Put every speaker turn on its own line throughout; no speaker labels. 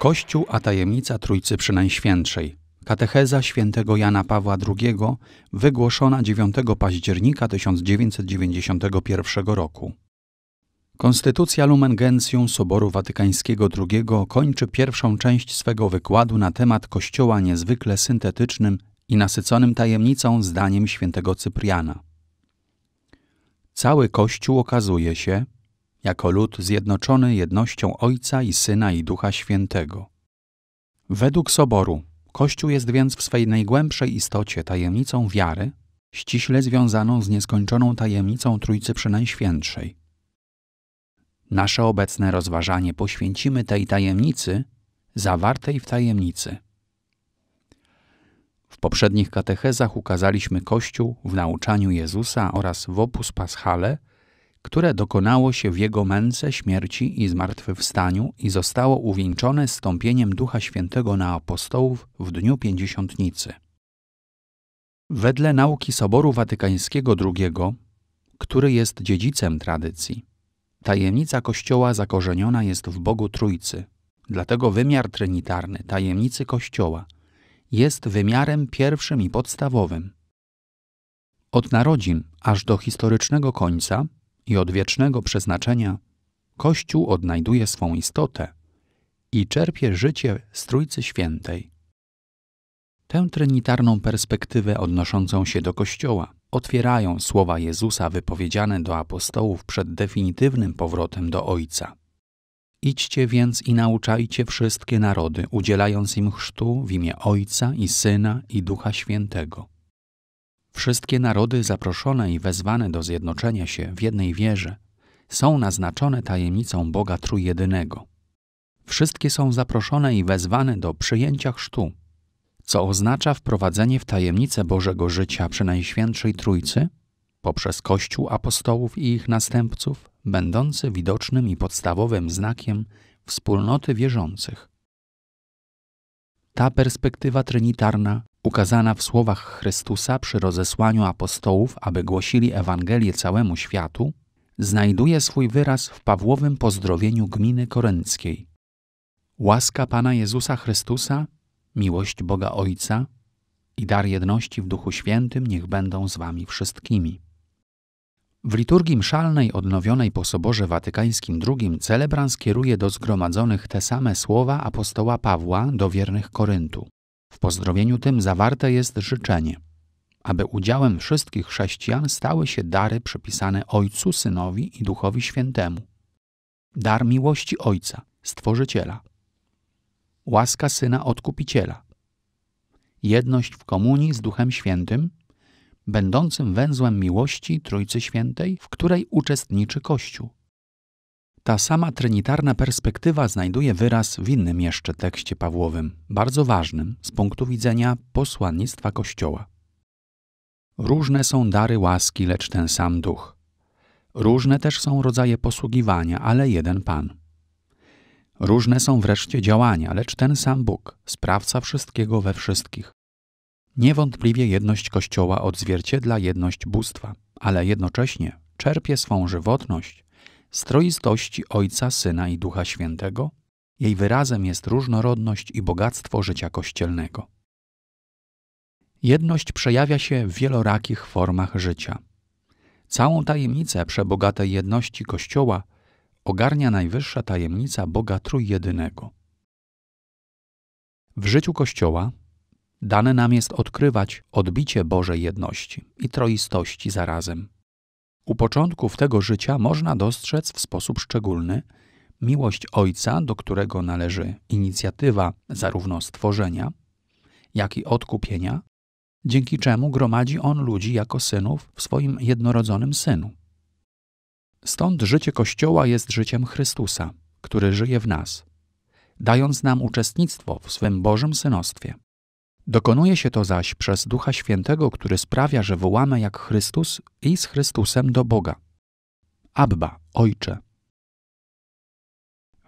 Kościół a tajemnica Trójcy Przynajświętszej. Katecheza świętego Jana Pawła II wygłoszona 9 października 1991 roku. Konstytucja Lumen Gentium Soboru Watykańskiego II kończy pierwszą część swego wykładu na temat Kościoła niezwykle syntetycznym i nasyconym tajemnicą zdaniem świętego Cypriana. Cały Kościół okazuje się, jako lud zjednoczony jednością Ojca i Syna i Ducha Świętego. Według Soboru Kościół jest więc w swej najgłębszej istocie tajemnicą wiary, ściśle związaną z nieskończoną tajemnicą Trójcy przynajświętszej. Nasze obecne rozważanie poświęcimy tej tajemnicy, zawartej w tajemnicy. W poprzednich katechezach ukazaliśmy Kościół w nauczaniu Jezusa oraz w opus paschale – które dokonało się w jego męce, śmierci i zmartwychwstaniu i zostało uwieńczone stąpieniem Ducha Świętego na apostołów w dniu pięćdziesiątnicy. Wedle nauki Soboru Watykańskiego II, który jest dziedzicem tradycji, tajemnica Kościoła zakorzeniona jest w Bogu Trójcy, dlatego wymiar trinitarny tajemnicy Kościoła jest wymiarem pierwszym i podstawowym. Od narodzin aż do historycznego końca i odwiecznego przeznaczenia, Kościół odnajduje swą istotę i czerpie życie z Trójcy Świętej. Tę trinitarną perspektywę odnoszącą się do Kościoła otwierają słowa Jezusa wypowiedziane do apostołów przed definitywnym powrotem do Ojca. Idźcie więc i nauczajcie wszystkie narody, udzielając im chrztu w imię Ojca i Syna i Ducha Świętego, Wszystkie narody zaproszone i wezwane do zjednoczenia się w jednej wierze są naznaczone tajemnicą Boga Trójjedynego. Wszystkie są zaproszone i wezwane do przyjęcia chrztu, co oznacza wprowadzenie w tajemnicę Bożego życia Najświętszej Trójcy poprzez Kościół apostołów i ich następców, będący widocznym i podstawowym znakiem wspólnoty wierzących. Ta perspektywa trinitarna ukazana w słowach Chrystusa przy rozesłaniu apostołów, aby głosili Ewangelię całemu światu, znajduje swój wyraz w Pawłowym pozdrowieniu gminy korynckiej. Łaska Pana Jezusa Chrystusa, miłość Boga Ojca i dar jedności w Duchu Świętym niech będą z Wami wszystkimi. W liturgii mszalnej odnowionej po Soborze Watykańskim II celebrans kieruje do zgromadzonych te same słowa apostoła Pawła do wiernych Koryntu pozdrowieniu tym zawarte jest życzenie, aby udziałem wszystkich chrześcijan stały się dary przypisane Ojcu, Synowi i Duchowi Świętemu. Dar miłości Ojca, Stworzyciela. Łaska Syna Odkupiciela. Jedność w komunii z Duchem Świętym, będącym węzłem miłości Trójcy Świętej, w której uczestniczy Kościół. Ta sama trinitarna perspektywa znajduje wyraz w innym jeszcze tekście Pawłowym, bardzo ważnym z punktu widzenia posłannictwa Kościoła. Różne są dary łaski, lecz ten sam duch. Różne też są rodzaje posługiwania, ale jeden Pan. Różne są wreszcie działania, lecz ten sam Bóg, sprawca wszystkiego we wszystkich. Niewątpliwie jedność Kościoła odzwierciedla jedność bóstwa, ale jednocześnie czerpie swą żywotność z troistości Ojca, Syna i Ducha Świętego, jej wyrazem jest różnorodność i bogactwo życia kościelnego. Jedność przejawia się w wielorakich formach życia. Całą tajemnicę przebogatej jedności Kościoła ogarnia najwyższa tajemnica Boga Trójjedynego. W życiu Kościoła dane nam jest odkrywać odbicie Bożej jedności i troistości zarazem. U początków tego życia można dostrzec w sposób szczególny miłość Ojca, do którego należy inicjatywa zarówno stworzenia, jak i odkupienia, dzięki czemu gromadzi On ludzi jako synów w swoim jednorodzonym Synu. Stąd życie Kościoła jest życiem Chrystusa, który żyje w nas, dając nam uczestnictwo w swym Bożym synostwie. Dokonuje się to zaś przez Ducha Świętego, który sprawia, że wołamy jak Chrystus i z Chrystusem do Boga. Abba, Ojcze.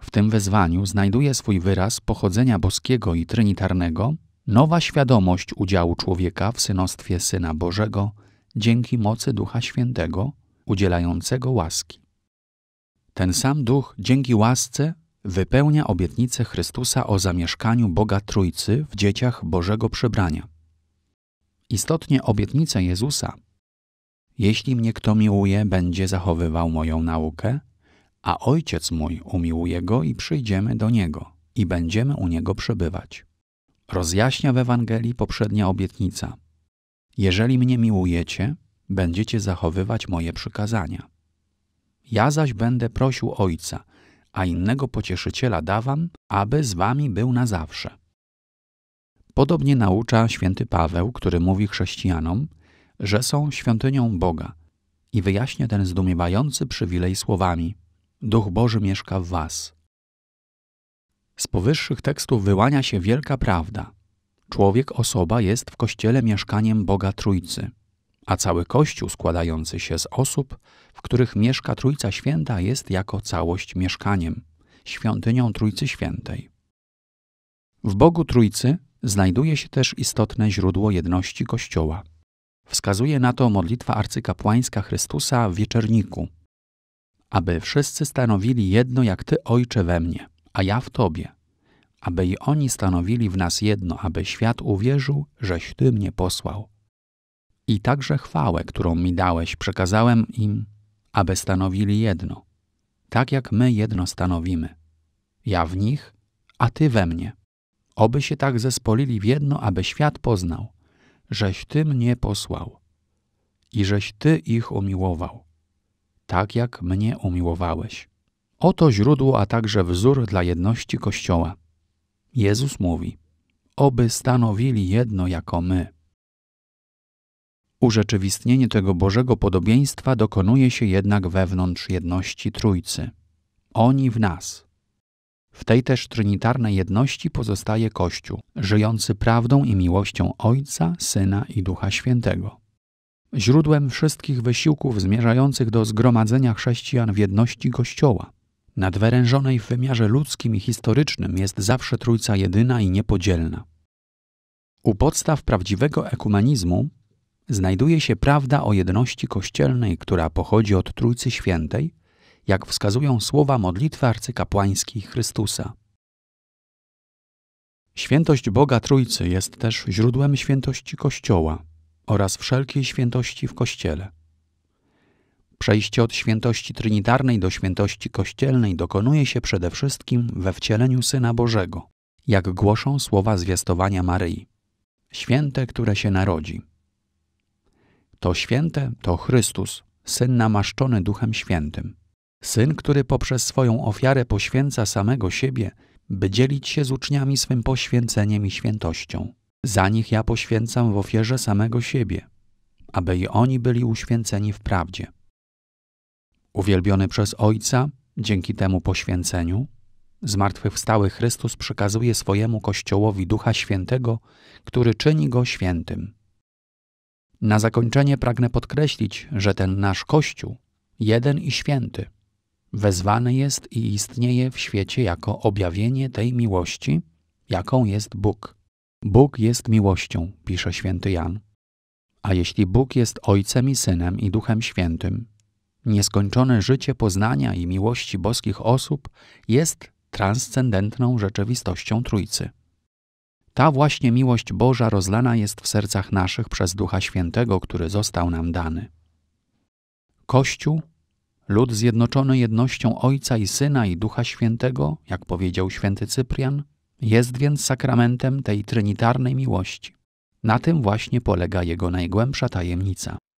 W tym wezwaniu znajduje swój wyraz pochodzenia boskiego i trinitarnego, nowa świadomość udziału człowieka w synostwie Syna Bożego dzięki mocy Ducha Świętego udzielającego łaski. Ten sam Duch dzięki łasce wypełnia obietnicę Chrystusa o zamieszkaniu Boga Trójcy w dzieciach Bożego przybrania. Istotnie obietnicę Jezusa jeśli mnie kto miłuje, będzie zachowywał moją naukę, a ojciec mój umiłuje go i przyjdziemy do niego i będziemy u niego przebywać. Rozjaśnia w Ewangelii poprzednia obietnica. Jeżeli mnie miłujecie, będziecie zachowywać moje przykazania. Ja zaś będę prosił Ojca, a innego pocieszyciela dawam, aby z wami był na zawsze. Podobnie naucza święty Paweł, który mówi chrześcijanom, że są świątynią Boga i wyjaśnia ten zdumiewający przywilej słowami: Duch Boży mieszka w was. Z powyższych tekstów wyłania się wielka prawda. Człowiek, osoba jest w kościele mieszkaniem Boga Trójcy a cały Kościół składający się z osób, w których mieszka Trójca Święta, jest jako całość mieszkaniem, świątynią Trójcy Świętej. W Bogu Trójcy znajduje się też istotne źródło jedności Kościoła. Wskazuje na to modlitwa arcykapłańska Chrystusa w wieczerniku. Aby wszyscy stanowili jedno jak Ty, Ojcze, we mnie, a ja w Tobie. Aby i oni stanowili w nas jedno, aby świat uwierzył, żeś Ty mnie posłał. I także chwałę, którą mi dałeś, przekazałem im, aby stanowili jedno, tak jak my jedno stanowimy. Ja w nich, a ty we mnie. Oby się tak zespolili w jedno, aby świat poznał, żeś ty mnie posłał i żeś ty ich umiłował, tak jak mnie umiłowałeś. Oto źródło, a także wzór dla jedności Kościoła. Jezus mówi: Oby stanowili jedno jako my. Urzeczywistnienie tego Bożego podobieństwa dokonuje się jednak wewnątrz jedności Trójcy. Oni w nas. W tej też trinitarnej jedności pozostaje Kościół, żyjący prawdą i miłością Ojca, Syna i Ducha Świętego. Źródłem wszystkich wysiłków zmierzających do zgromadzenia chrześcijan w jedności Kościoła, nadwerężonej w wymiarze ludzkim i historycznym, jest zawsze Trójca jedyna i niepodzielna. U podstaw prawdziwego ekumenizmu znajduje się prawda o jedności kościelnej, która pochodzi od Trójcy Świętej, jak wskazują słowa modlitwy arcykapłańskiej Chrystusa. Świętość Boga Trójcy jest też źródłem świętości Kościoła oraz wszelkiej świętości w Kościele. Przejście od świętości trinitarnej do świętości kościelnej dokonuje się przede wszystkim we wcieleniu Syna Bożego, jak głoszą słowa zwiastowania Maryi. Święte, które się narodzi – to święte to Chrystus, syn namaszczony Duchem Świętym. Syn, który poprzez swoją ofiarę poświęca samego siebie, by dzielić się z uczniami swym poświęceniem i świętością. Za nich ja poświęcam w ofierze samego siebie, aby i oni byli uświęceni w prawdzie. Uwielbiony przez Ojca, dzięki temu poświęceniu, zmartwychwstały Chrystus przekazuje swojemu Kościołowi Ducha Świętego, który czyni go świętym. Na zakończenie pragnę podkreślić, że ten nasz Kościół, jeden i święty, wezwany jest i istnieje w świecie jako objawienie tej miłości, jaką jest Bóg. Bóg jest miłością, pisze święty Jan. A jeśli Bóg jest Ojcem i Synem i Duchem Świętym, nieskończone życie poznania i miłości boskich osób jest transcendentną rzeczywistością Trójcy. Ta właśnie miłość Boża rozlana jest w sercach naszych przez Ducha Świętego, który został nam dany. Kościół, lud zjednoczony jednością Ojca i Syna i Ducha Świętego, jak powiedział święty Cyprian, jest więc sakramentem tej trynitarnej miłości. Na tym właśnie polega jego najgłębsza tajemnica.